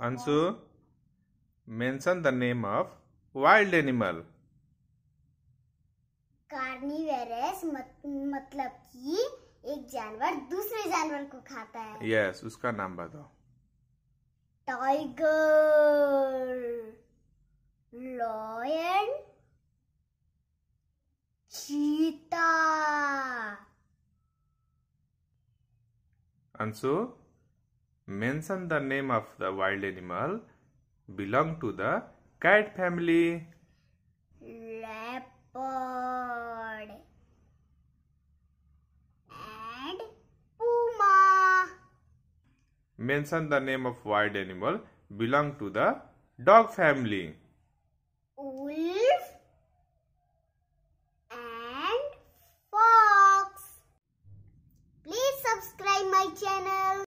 Anshu, mention the name of wild animal. कार्निवेरस मतलब कि एक जानवर दूसरे जानवर को खाता है यस yes, उसका नाम बताओ टाइगर लॉयन चीता Anshu Mention the name of the wild animal belong to the cat family. Leopard and puma. Mention the name of wild animal belong to the dog family. Wolf and fox. Please subscribe my channel.